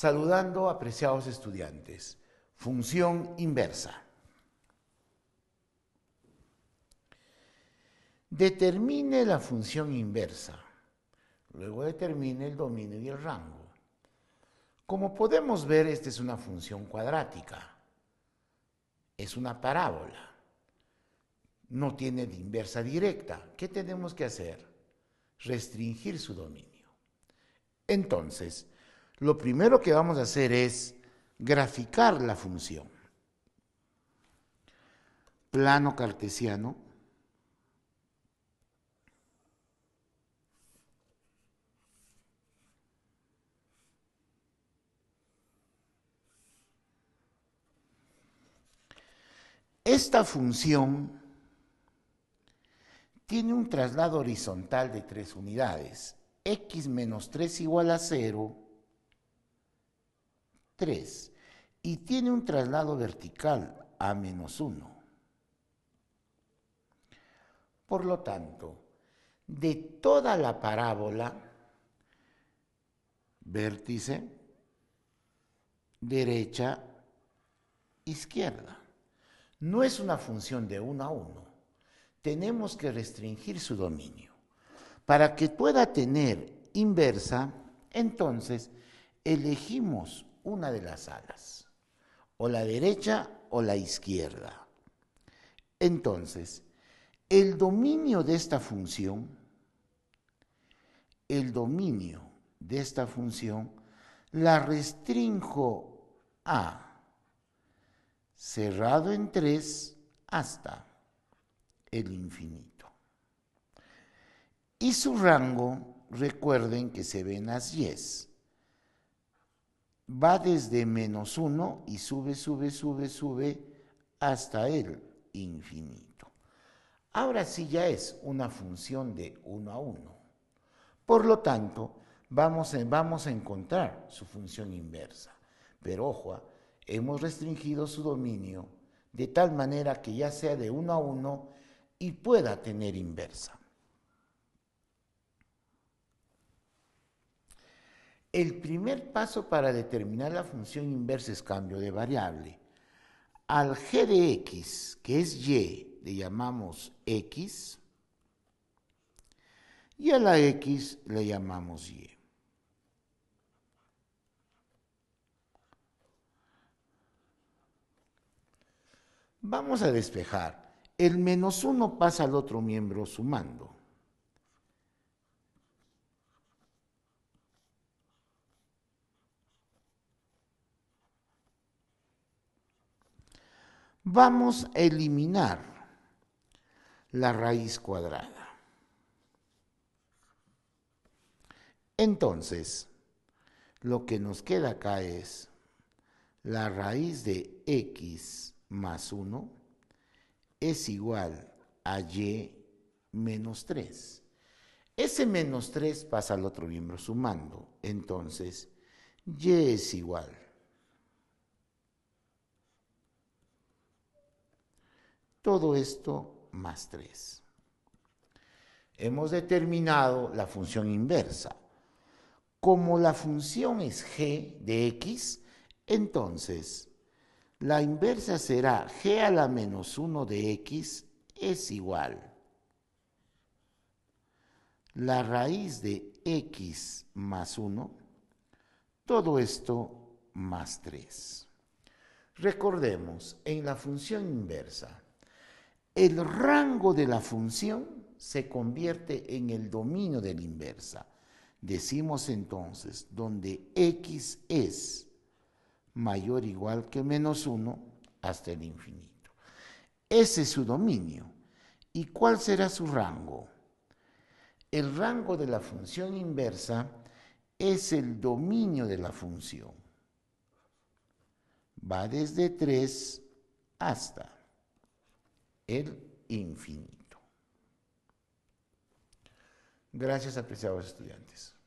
Saludando, apreciados estudiantes. Función inversa. Determine la función inversa. Luego determine el dominio y el rango. Como podemos ver, esta es una función cuadrática. Es una parábola. No tiene de inversa directa. ¿Qué tenemos que hacer? Restringir su dominio. Entonces, lo primero que vamos a hacer es graficar la función. Plano cartesiano. Esta función tiene un traslado horizontal de tres unidades. x menos 3 igual a 0 3 y tiene un traslado vertical a menos 1. Por lo tanto, de toda la parábola, vértice, derecha, izquierda. No es una función de 1 a 1. Tenemos que restringir su dominio. Para que pueda tener inversa, entonces elegimos una de las alas, o la derecha o la izquierda. Entonces, el dominio de esta función, el dominio de esta función, la restringo a cerrado en 3 hasta el infinito. Y su rango, recuerden que se ven las yes, va desde menos 1 y sube, sube, sube, sube hasta el infinito. Ahora sí ya es una función de uno a uno. Por lo tanto, vamos a, vamos a encontrar su función inversa. Pero ojo, ¿eh? hemos restringido su dominio de tal manera que ya sea de uno a uno y pueda tener inversa. El primer paso para determinar la función inversa es cambio de variable. Al g de x, que es y, le llamamos x, y a la x le llamamos y. Vamos a despejar. El menos uno pasa al otro miembro sumando. Vamos a eliminar la raíz cuadrada. Entonces, lo que nos queda acá es la raíz de x más 1 es igual a y menos 3. Ese menos 3 pasa al otro miembro sumando. Entonces, y es igual Todo esto más 3. Hemos determinado la función inversa. Como la función es g de x, entonces la inversa será g a la menos 1 de x es igual. La raíz de x más 1, todo esto más 3. Recordemos, en la función inversa, el rango de la función se convierte en el dominio de la inversa. Decimos entonces, donde x es mayor o igual que menos 1 hasta el infinito. Ese es su dominio. ¿Y cuál será su rango? El rango de la función inversa es el dominio de la función. Va desde 3 hasta el infinito. Gracias, apreciados estudiantes.